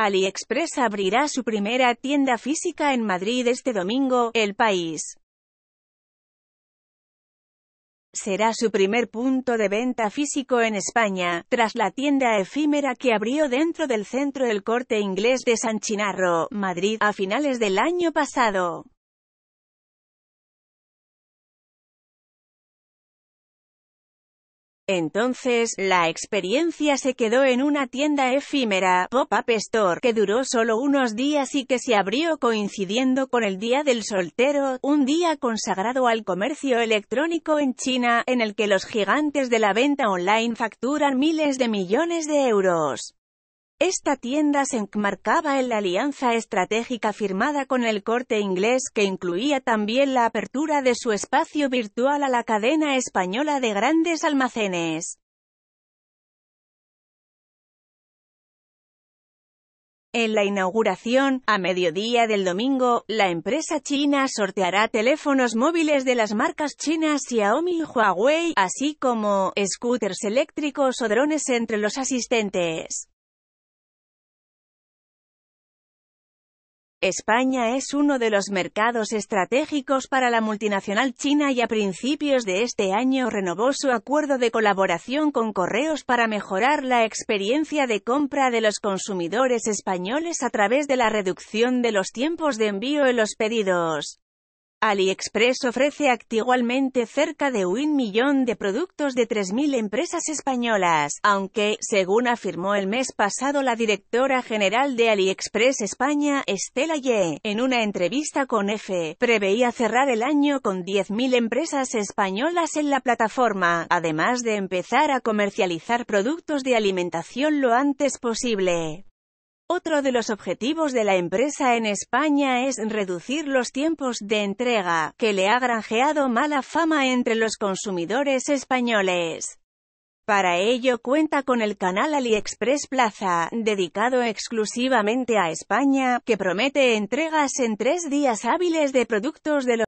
AliExpress abrirá su primera tienda física en Madrid este domingo, el país. Será su primer punto de venta físico en España, tras la tienda efímera que abrió dentro del centro El Corte Inglés de San Chinarro, Madrid, a finales del año pasado. Entonces, la experiencia se quedó en una tienda efímera, pop-up store, que duró solo unos días y que se abrió coincidiendo con el Día del Soltero, un día consagrado al comercio electrónico en China, en el que los gigantes de la venta online facturan miles de millones de euros. Esta tienda se enmarcaba en la alianza estratégica firmada con el corte inglés que incluía también la apertura de su espacio virtual a la cadena española de grandes almacenes. En la inauguración, a mediodía del domingo, la empresa china sorteará teléfonos móviles de las marcas chinas Xiaomi y Huawei, así como scooters eléctricos o drones entre los asistentes. España es uno de los mercados estratégicos para la multinacional china y a principios de este año renovó su acuerdo de colaboración con Correos para mejorar la experiencia de compra de los consumidores españoles a través de la reducción de los tiempos de envío en los pedidos. AliExpress ofrece actualmente cerca de un millón de productos de 3.000 empresas españolas, aunque, según afirmó el mes pasado la directora general de AliExpress España, Estela Ye, en una entrevista con EFE, e, preveía cerrar el año con 10.000 empresas españolas en la plataforma, además de empezar a comercializar productos de alimentación lo antes posible. Otro de los objetivos de la empresa en España es reducir los tiempos de entrega, que le ha granjeado mala fama entre los consumidores españoles. Para ello cuenta con el canal AliExpress Plaza, dedicado exclusivamente a España, que promete entregas en tres días hábiles de productos de los